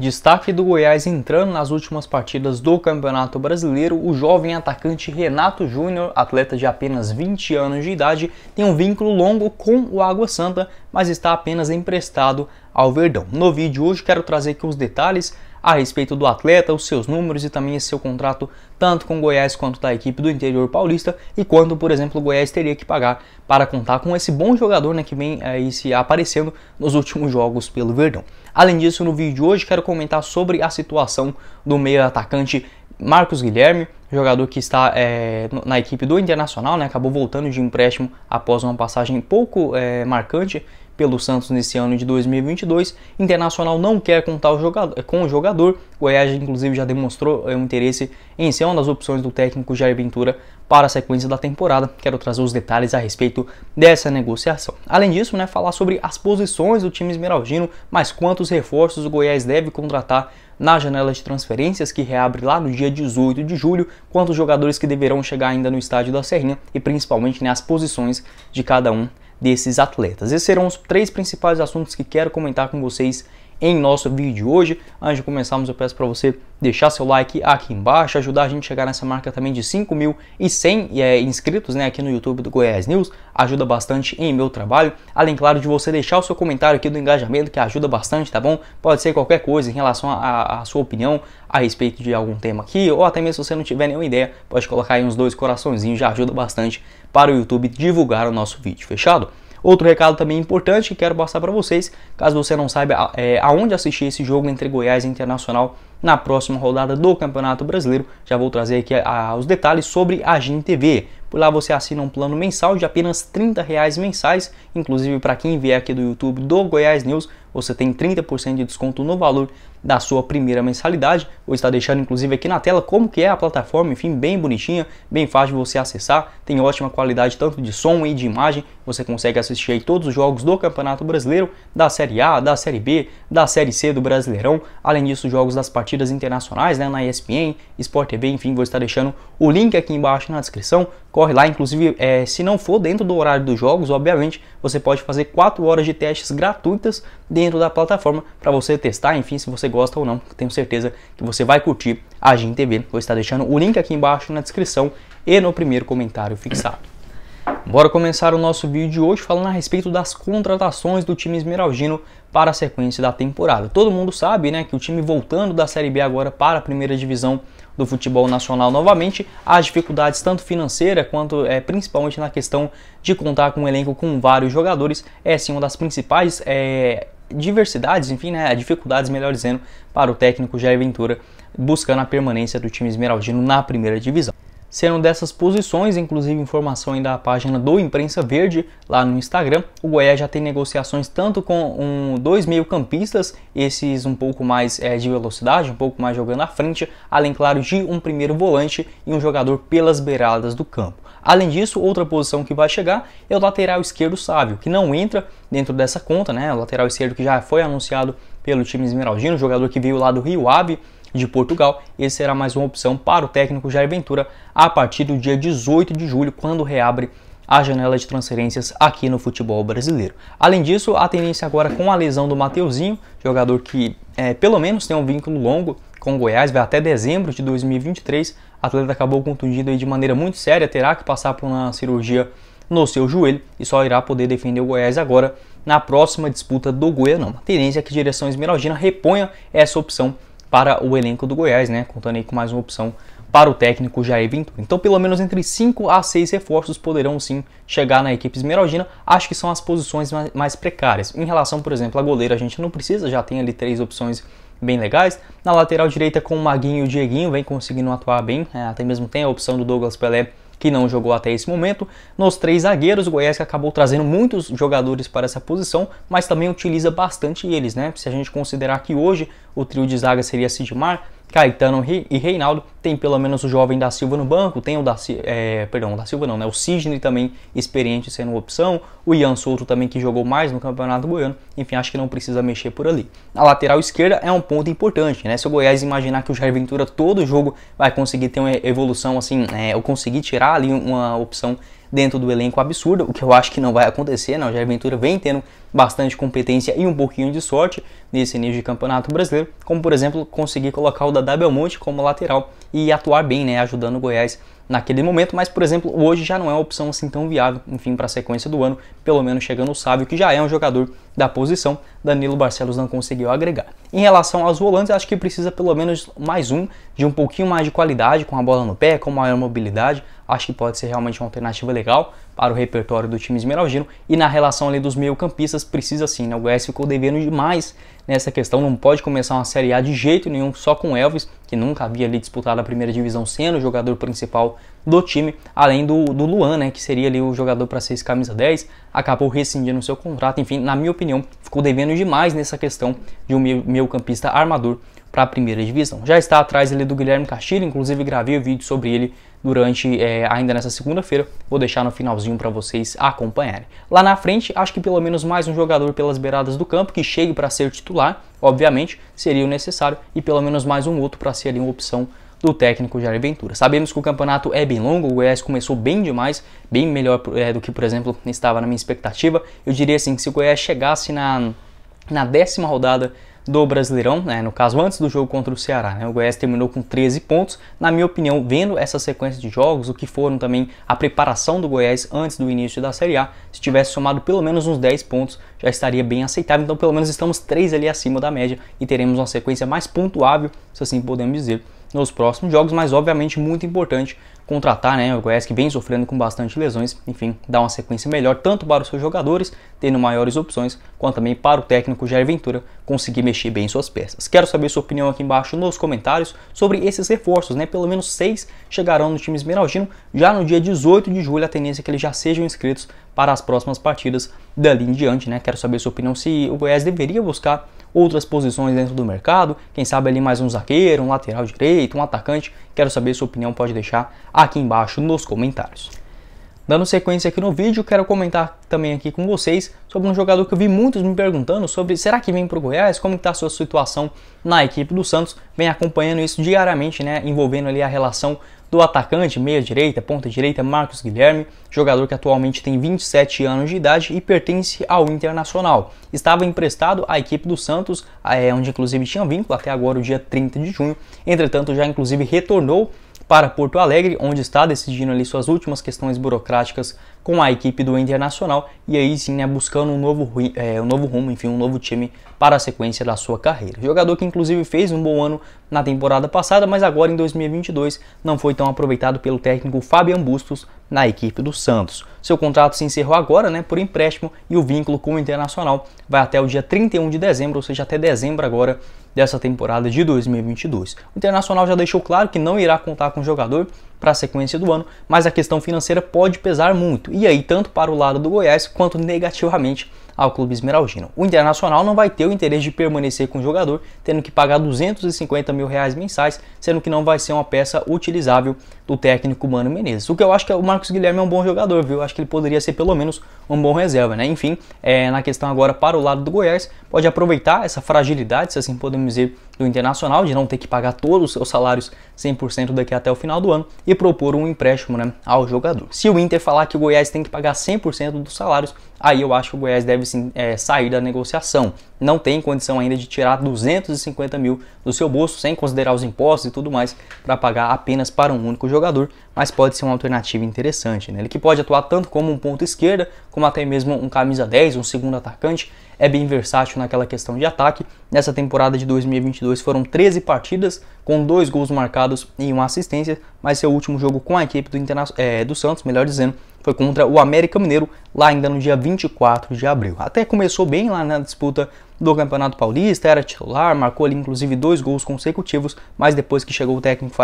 Destaque do Goiás entrando nas últimas partidas do Campeonato Brasileiro, o jovem atacante Renato Júnior, atleta de apenas 20 anos de idade, tem um vínculo longo com o Água Santa, mas está apenas emprestado ao Verdão. No vídeo hoje quero trazer aqui os detalhes a respeito do atleta, os seus números e também esse seu contrato tanto com o Goiás quanto da equipe do interior paulista e quanto, por exemplo, o Goiás teria que pagar para contar com esse bom jogador né, que vem aí se aparecendo nos últimos jogos pelo Verdão. Além disso, no vídeo de hoje quero comentar sobre a situação do meio atacante Marcos Guilherme, jogador que está é, na equipe do Internacional, né, acabou voltando de empréstimo após uma passagem pouco é, marcante pelo Santos nesse ano de 2022. Internacional não quer contar o jogador, é, com o jogador. O Goiás, inclusive, já demonstrou é, um interesse em ser uma das opções do técnico Jair Ventura para a sequência da temporada. Quero trazer os detalhes a respeito dessa negociação. Além disso, né, falar sobre as posições do time esmeraldino, mas quantos reforços o Goiás deve contratar na janela de transferências que reabre lá no dia 18 de julho, quantos jogadores que deverão chegar ainda no estádio da Serrinha e principalmente né, as posições de cada um desses atletas. Esses serão os três principais assuntos que quero comentar com vocês em nosso vídeo de hoje. Antes de começarmos, eu peço para você deixar seu like aqui embaixo, ajudar a gente a chegar nessa marca também de 5.100 é, inscritos né, aqui no YouTube do Goiás News, ajuda bastante em meu trabalho. Além, claro, de você deixar o seu comentário aqui do engajamento, que ajuda bastante, tá bom? Pode ser qualquer coisa em relação à sua opinião a respeito de algum tema aqui, ou até mesmo se você não tiver nenhuma ideia, pode colocar aí uns dois coraçõezinhos, já ajuda bastante para o YouTube divulgar o nosso vídeo, fechado? Outro recado também importante que quero passar para vocês, caso você não saiba é, aonde assistir esse jogo entre Goiás e Internacional na próxima rodada do Campeonato Brasileiro, já vou trazer aqui a, a, os detalhes sobre a GIN TV. Por lá você assina um plano mensal de apenas R$ reais mensais. Inclusive, para quem vier aqui do YouTube do Goiás News, você tem 30% de desconto no valor da sua primeira mensalidade. Vou estar deixando inclusive aqui na tela como que é a plataforma, enfim, bem bonitinha, bem fácil de você acessar, tem ótima qualidade tanto de som e de imagem. Você consegue assistir aí todos os jogos do Campeonato Brasileiro, da Série A, da Série B, da Série C do Brasileirão. Além disso, jogos das partidas internacionais, né, na ESPN, Sport TV, enfim, vou estar deixando o link aqui embaixo na descrição corre lá, inclusive é, se não for dentro do horário dos jogos, obviamente você pode fazer 4 horas de testes gratuitas dentro da plataforma para você testar, enfim, se você gosta ou não, tenho certeza que você vai curtir a Gin TV. Vou estar deixando o link aqui embaixo na descrição e no primeiro comentário fixado. Bora começar o nosso vídeo de hoje falando a respeito das contratações do time esmeraldino para a sequência da temporada. Todo mundo sabe né, que o time voltando da Série B agora para a primeira divisão do futebol nacional novamente. As dificuldades, tanto financeira quanto é, principalmente na questão de contar com um elenco com vários jogadores, é sim uma das principais é, diversidades, enfim, né, dificuldades, melhor dizendo, para o técnico Jair Ventura buscando a permanência do time esmeraldino na primeira divisão. Sendo dessas posições, inclusive informação ainda da página do Imprensa Verde lá no Instagram, o Goiás já tem negociações tanto com um, dois meio campistas, esses um pouco mais é, de velocidade, um pouco mais jogando à frente, além, claro, de um primeiro volante e um jogador pelas beiradas do campo. Além disso, outra posição que vai chegar é o lateral esquerdo Sávio, que não entra dentro dessa conta, né? O lateral esquerdo que já foi anunciado pelo time esmeraldino, jogador que veio lá do Rio Ave, de Portugal. esse será mais uma opção para o técnico Jair Ventura a partir do dia 18 de julho, quando reabre a janela de transferências aqui no futebol brasileiro. Além disso, a tendência agora com a lesão do Mateuzinho, jogador que é, pelo menos tem um vínculo longo com o Goiás, vai até dezembro de 2023. O atleta acabou contundido de maneira muito séria, terá que passar por uma cirurgia no seu joelho e só irá poder defender o Goiás agora na próxima disputa do Goianão. A tendência é que a direção esmeraldina reponha essa opção para o elenco do Goiás, né? Contando aí com mais uma opção para o técnico Jair Ventura. Então, pelo menos entre 5 a 6 reforços poderão sim chegar na equipe esmeraldina. Acho que são as posições mais precárias. Em relação, por exemplo, a goleira, a gente não precisa, já tem ali três opções bem legais. Na lateral direita, com o Maguinho e o Dieguinho, vem conseguindo atuar bem. É, até mesmo tem a opção do Douglas Pelé que não jogou até esse momento. Nos três zagueiros, o Goiás acabou trazendo muitos jogadores para essa posição, mas também utiliza bastante eles, né? Se a gente considerar que hoje o trio de zaga seria Sidmar, Caetano e Reinaldo, tem pelo menos o jovem da Silva no banco, tem o da, é, perdão, da Silva não, né? O Cisne também experiente sendo opção, o Ian Souto também que jogou mais no Campeonato Goiano, enfim, acho que não precisa mexer por ali. A lateral esquerda é um ponto importante, né? Se o Goiás imaginar que o Jair Ventura todo jogo vai conseguir ter uma evolução assim, é, ou conseguir tirar ali uma opção dentro do elenco absurdo, o que eu acho que não vai acontecer, né? O Jair Ventura vem tendo bastante competência e um pouquinho de sorte nesse início de campeonato brasileiro, como por exemplo conseguir colocar o Dadá Belmonte como lateral e atuar bem, né, ajudando o Goiás naquele momento, mas por exemplo, hoje já não é uma opção assim tão viável, enfim, para a sequência do ano, pelo menos chegando o Sábio, que já é um jogador da posição, Danilo Barcelos não conseguiu agregar. Em relação aos volantes, acho que precisa pelo menos mais um, de um pouquinho mais de qualidade, com a bola no pé, com maior mobilidade, acho que pode ser realmente uma alternativa legal para o repertório do time esmeraldino. E na relação ali dos meio-campistas, precisa sim, né? O Goiás ficou devendo demais nessa questão, não pode começar uma Série A de jeito nenhum só com Elvis, que nunca havia ali disputado a primeira divisão sendo o jogador principal do time, além do, do Luan, né, que seria ali o jogador para ser camisa 10, acabou rescindindo seu contrato, enfim, na minha opinião, ficou devendo demais nessa questão de um meio-campista armador para a primeira divisão. Já está atrás ali do Guilherme Castilho, inclusive gravei o um vídeo sobre ele durante é, ainda nessa segunda-feira. Vou deixar no finalzinho para vocês acompanharem. Lá na frente, acho que pelo menos mais um jogador pelas beiradas do campo que chegue para ser titular, obviamente, seria o necessário, e pelo menos mais um outro para ser uma opção do técnico Jair Ventura. Sabemos que o campeonato é bem longo, o Goiás começou bem demais, bem melhor é, do que, por exemplo, estava na minha expectativa. Eu diria assim que se o Goiás chegasse na, na décima rodada do Brasileirão, né, no caso antes do jogo contra o Ceará. Né, o Goiás terminou com 13 pontos. Na minha opinião, vendo essa sequência de jogos, o que foram também a preparação do Goiás antes do início da Série A, se tivesse somado pelo menos uns 10 pontos, já estaria bem aceitável. Então, pelo menos estamos 3 ali acima da média e teremos uma sequência mais pontuável, se assim podemos dizer, nos próximos jogos, mas obviamente muito importante contratar, né? O Goiás que vem sofrendo com bastante lesões, enfim, dá uma sequência melhor tanto para os seus jogadores, tendo maiores opções, quanto também para o técnico Jair Ventura conseguir mexer bem suas peças. Quero saber sua opinião aqui embaixo nos comentários sobre esses reforços, né? Pelo menos seis chegarão no time esmeraldino já no dia 18 de julho, a tendência é que eles já sejam inscritos para as próximas partidas dali em diante, né? Quero saber sua opinião se o Goiás deveria buscar outras posições dentro do mercado, quem sabe ali mais um zagueiro, um lateral direito, um atacante. Quero saber sua opinião, pode deixar aqui embaixo nos comentários. Dando sequência aqui no vídeo, quero comentar também aqui com vocês sobre um jogador que eu vi muitos me perguntando sobre será que vem para o Goiás, como está a sua situação na equipe do Santos, vem acompanhando isso diariamente, né, envolvendo ali a relação do atacante, meia-direita, ponta-direita, Marcos Guilherme, jogador que atualmente tem 27 anos de idade e pertence ao Internacional. Estava emprestado à equipe do Santos, eh, onde inclusive tinha vínculo até agora o dia 30 de junho, entretanto já inclusive retornou para Porto Alegre, onde está decidindo ali suas últimas questões burocráticas com a equipe do Internacional e aí sim, né, buscando um novo, é, um novo rumo, enfim, um novo time para a sequência da sua carreira. Jogador que inclusive fez um bom ano na temporada passada, mas agora em 2022 não foi tão aproveitado pelo técnico Fabian Bustos na equipe do Santos. Seu contrato se encerrou agora, né, por empréstimo e o vínculo com o Internacional vai até o dia 31 de dezembro, ou seja, até dezembro agora dessa temporada de 2022. O Internacional já deixou claro que não irá contar com o jogador para a sequência do ano, mas a questão financeira pode pesar muito. E aí, tanto para o lado do Goiás quanto negativamente ao clube esmeraldino. O Internacional não vai ter o interesse de permanecer com o jogador, tendo que pagar 250 mil reais mensais, sendo que não vai ser uma peça utilizável do técnico Mano Menezes. O que eu acho que é, o Marcos Guilherme é um bom jogador, viu? Eu acho que ele poderia ser pelo menos um bom reserva, né? Enfim, é, na questão agora para o lado do Goiás, pode aproveitar essa fragilidade, se assim podemos dizer, do Internacional, de não ter que pagar todos os seus salários 100% daqui até o final do ano e propor um empréstimo né, ao jogador. Se o Inter falar que o Goiás tem que pagar 100% dos salários, aí eu acho que o Goiás deve sim, é, sair da negociação. Não tem condição ainda de tirar 250 mil do seu bolso, sem considerar os impostos e tudo mais, para pagar apenas para um único jogador, mas pode ser uma alternativa interessante. Né? Ele que pode atuar tanto como um ponto esquerda, como até mesmo um camisa 10, um segundo atacante, é bem versátil naquela questão de ataque. Nessa temporada de 2022 foram 13 partidas, com dois gols marcados e uma assistência, mas seu último jogo com a equipe do, Interna é, do Santos, melhor dizendo, foi contra o América Mineiro lá ainda no dia 24 de abril. Até começou bem lá na disputa do Campeonato Paulista, era titular, marcou ali inclusive dois gols consecutivos, mas depois que chegou o técnico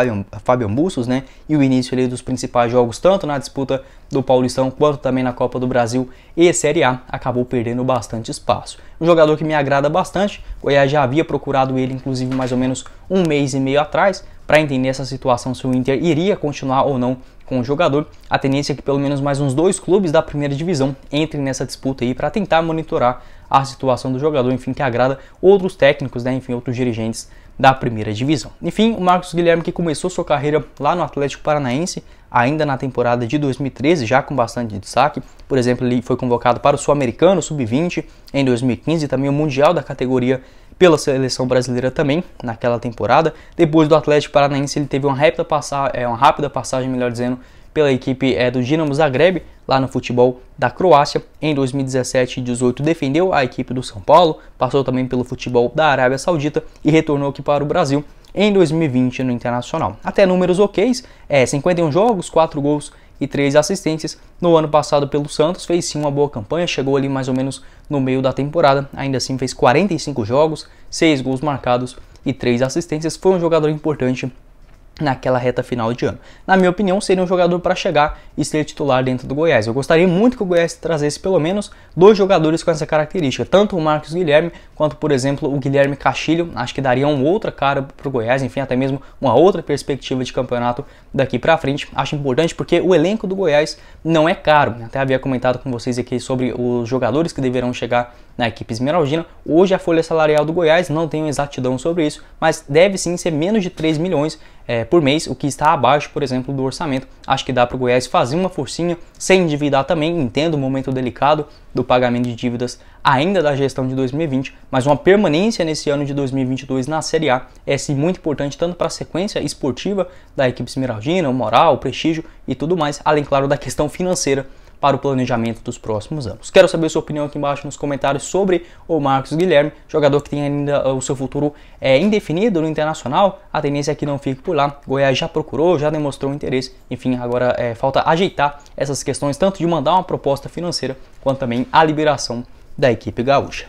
Fábio, Bussos, né, e o início ali dos principais jogos, tanto na disputa do Paulistão quanto também na Copa do Brasil e Série A, acabou perdendo bastante espaço. Um jogador que me agrada bastante, o Goiás já havia procurado ele inclusive mais ou menos um mês e meio atrás, para entender essa situação se o Inter iria continuar ou não com o jogador. A tendência é que pelo menos mais uns dois clubes da primeira divisão entrem nessa disputa aí para tentar monitorar a situação do jogador, enfim, que agrada outros técnicos, né, enfim, outros dirigentes da primeira divisão. Enfim, o Marcos Guilherme que começou sua carreira lá no Atlético Paranaense, ainda na temporada de 2013, já com bastante destaque. Por exemplo, ele foi convocado para o Sul-Americano Sub-20 em 2015, também o Mundial da categoria pela seleção brasileira também naquela temporada. Depois do Atlético Paranaense, ele teve uma rápida, passa é, uma rápida passagem, melhor dizendo, pela equipe é, do Dinamo Zagreb, lá no futebol da Croácia. Em 2017 e 2018 defendeu a equipe do São Paulo, passou também pelo futebol da Arábia Saudita e retornou aqui para o Brasil em 2020 no Internacional. Até números ok, é, 51 jogos, 4 gols e três assistências. No ano passado pelo Santos fez sim uma boa campanha, chegou ali mais ou menos no meio da temporada, ainda assim fez 45 jogos, 6 gols marcados e 3 assistências. Foi um jogador importante naquela reta final de ano. Na minha opinião, seria um jogador para chegar e ser titular dentro do Goiás. Eu gostaria muito que o Goiás trazesse pelo menos dois jogadores com essa característica, tanto o Marcos Guilherme quanto, por exemplo, o Guilherme Castilho. Acho que daria uma outra cara para o Goiás, enfim, até mesmo uma outra perspectiva de campeonato daqui para frente. Acho importante porque o elenco do Goiás não é caro. Né? Até havia comentado com vocês aqui sobre os jogadores que deverão chegar na equipe esmeraldina. Hoje a folha salarial do Goiás, não tenho exatidão sobre isso, mas deve sim ser menos de 3 milhões é, por mês, o que está abaixo, por exemplo, do orçamento. Acho que dá para o Goiás fazer uma forcinha, sem endividar também, entendo o momento delicado do pagamento de dívidas ainda da gestão de 2020, mas uma permanência nesse ano de 2022 na Série A é sim muito importante, tanto para a sequência esportiva da equipe esmeraldina, o moral, o prestígio e tudo mais, além, claro, da questão financeira para o planejamento dos próximos anos. Quero saber sua opinião aqui embaixo nos comentários sobre o Marcos Guilherme, jogador que tem ainda eh, o seu futuro é, indefinido no Internacional. A tendência é que não fique por lá. Goiás já procurou, já demonstrou interesse. Enfim, agora é, falta ajeitar essas questões, tanto de mandar uma proposta financeira, quanto também a liberação da equipe gaúcha.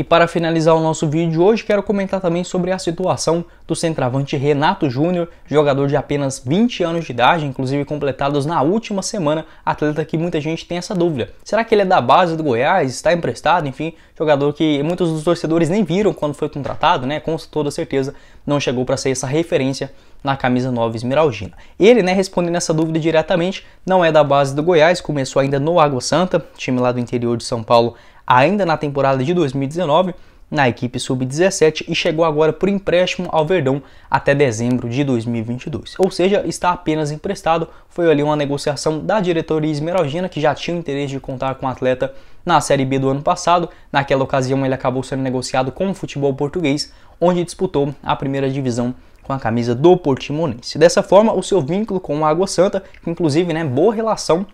E para finalizar o nosso vídeo de hoje, quero comentar também sobre a situação do centroavante Renato Júnior, jogador de apenas 20 anos de idade, inclusive completados na última semana, atleta que muita gente tem essa dúvida. Será que ele é da base do Goiás, está emprestado, enfim, jogador que muitos dos torcedores nem viram quando foi contratado, né? Com toda certeza não chegou para ser essa referência na camisa 9 esmeraldina. Ele, né, respondendo essa dúvida diretamente, não é da base do Goiás, começou ainda no Água Santa, time lá do interior de São Paulo, ainda na temporada de 2019 na equipe sub-17 e chegou agora por empréstimo ao Verdão até dezembro de 2022. Ou seja, está apenas emprestado. Foi ali uma negociação da diretoria esmeraldina que já tinha o interesse de contar com o atleta na Série B do ano passado. Naquela ocasião, ele acabou sendo negociado com o futebol português, onde disputou a primeira divisão com a camisa do Portimonense. Dessa forma, o seu vínculo com o Água Santa, que inclusive, né, boa relação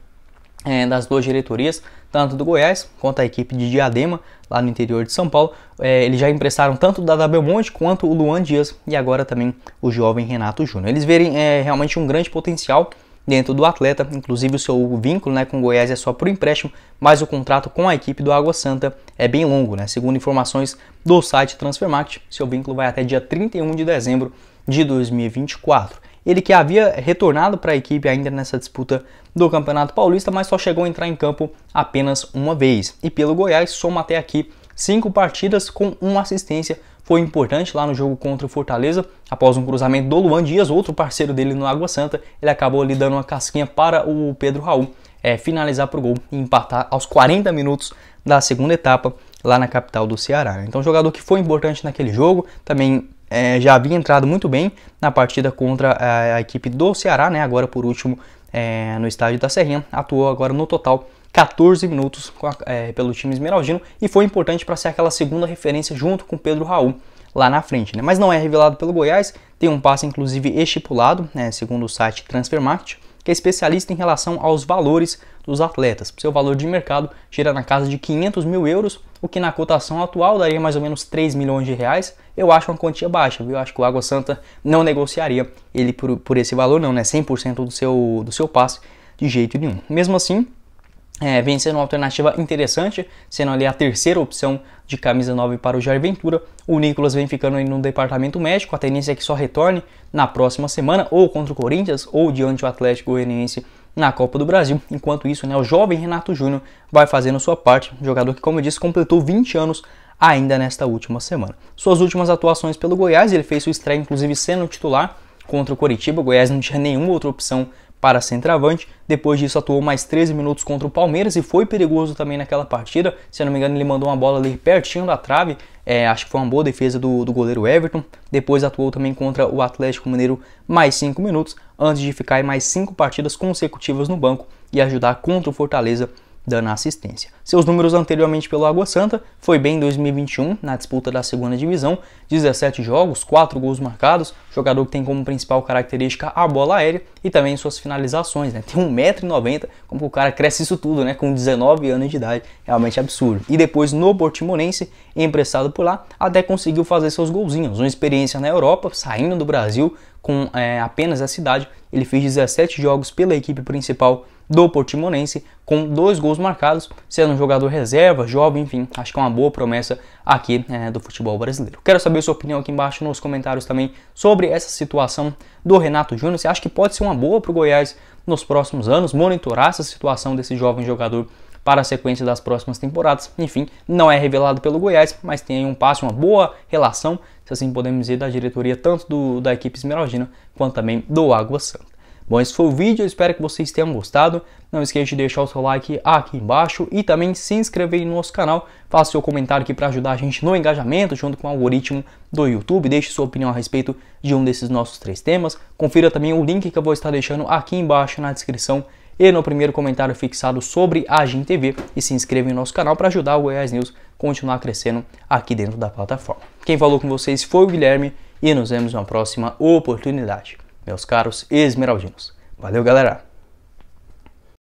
é, das duas diretorias, tanto do Goiás quanto a equipe de Diadema, lá no interior de São Paulo. É, eles já emprestaram tanto o Dada Belmonte quanto o Luan Dias e agora também o jovem Renato Júnior. Eles verem é, realmente um grande potencial dentro do atleta, inclusive o seu vínculo né, com o Goiás é só por empréstimo, mas o contrato com a equipe do Água Santa é bem longo, né? Segundo informações do site Transfermarkt, seu vínculo vai até dia 31 de dezembro de 2024. Ele que havia retornado para a equipe ainda nessa disputa do Campeonato Paulista, mas só chegou a entrar em campo apenas uma vez. E pelo Goiás soma até aqui cinco partidas com uma assistência. Foi importante lá no jogo contra o Fortaleza, após um cruzamento do Luan Dias, outro parceiro dele no Água Santa. Ele acabou ali dando uma casquinha para o Pedro Raul é, finalizar para o gol e empatar aos 40 minutos da segunda etapa lá na capital do Ceará. Então, jogador que foi importante naquele jogo, também é, já havia entrado muito bem na partida contra a, é, a equipe do Ceará, né? Agora por último é, no estádio da Serrinha, atuou agora no total 14 minutos a, é, pelo time esmeraldino e foi importante para ser aquela segunda referência junto com Pedro Raul lá na frente, né? Mas não é revelado pelo Goiás, tem um passe inclusive estipulado, né, segundo o site Transfermarkt, que é especialista em relação aos valores dos atletas. Seu valor de mercado gira na casa de 500 mil euros, o que na cotação atual daria mais ou menos 3 milhões de reais, eu acho uma quantia baixa, viu? Eu acho que o Água Santa não negociaria ele por, por esse valor, não, né? 100% do seu, do seu passe, de jeito nenhum. Mesmo assim, é, vem sendo uma alternativa interessante, sendo ali a terceira opção de camisa 9 para o Jair Ventura. O Nicolas vem ficando no departamento médico, a tendência é que só retorne na próxima semana, ou contra o Corinthians, ou diante do Atlético Goianiense na Copa do Brasil. Enquanto isso, né, o jovem Renato Júnior vai fazendo sua parte, jogador que, como eu disse, completou 20 anos ainda nesta última semana. Suas últimas atuações pelo Goiás, ele fez sua estreia inclusive sendo titular contra o Coritiba. O Goiás não tinha nenhuma outra opção para centroavante. Depois disso, atuou mais 13 minutos contra o Palmeiras e foi perigoso também naquela partida. Se eu não me engano, ele mandou uma bola ali pertinho da trave. É, acho que foi uma boa defesa do, do goleiro Everton. Depois atuou também contra o Atlético Mineiro mais 5 minutos, antes de ficar mais 5 partidas consecutivas no banco e ajudar contra o Fortaleza dando assistência. Seus números anteriormente pelo Água Santa foi bem em 2021 na disputa da segunda divisão, 17 jogos, 4 gols marcados, jogador que tem como principal característica a bola aérea e também suas finalizações, né? Tem 1,90m, como o cara cresce isso tudo, né? Com 19 anos de idade, realmente absurdo. E depois no Portimonense, emprestado por lá, até conseguiu fazer seus golzinhos, uma experiência na Europa, saindo do Brasil com é, apenas a cidade, ele fez 17 jogos pela equipe principal do Portimonense, com dois gols marcados, sendo um jogador reserva, jovem, enfim, acho que é uma boa promessa aqui é, do futebol brasileiro. Quero saber sua opinião aqui embaixo nos comentários também sobre essa situação do Renato Júnior. Você acha que pode ser uma boa para o Goiás nos próximos anos, monitorar essa situação desse jovem jogador para a sequência das próximas temporadas. Enfim, não é revelado pelo Goiás, mas tem aí um passo, uma boa relação, se assim podemos dizer, da diretoria tanto do, da equipe esmeraldina quanto também do Água Santa. Bom, esse foi o vídeo, eu espero que vocês tenham gostado. Não esqueça de deixar o seu like aqui embaixo e também se inscrever no nosso canal. Faça seu comentário aqui para ajudar a gente no engajamento junto com o algoritmo do YouTube. Deixe sua opinião a respeito de um desses nossos três temas. Confira também o link que eu vou estar deixando aqui embaixo na descrição e no primeiro comentário fixado sobre a TV. e se inscreva em nosso canal para ajudar o Goiás News continuar crescendo aqui dentro da plataforma. Quem falou com vocês foi o Guilherme e nos vemos na próxima oportunidade meus caros esmeraldinos. Valeu, galera!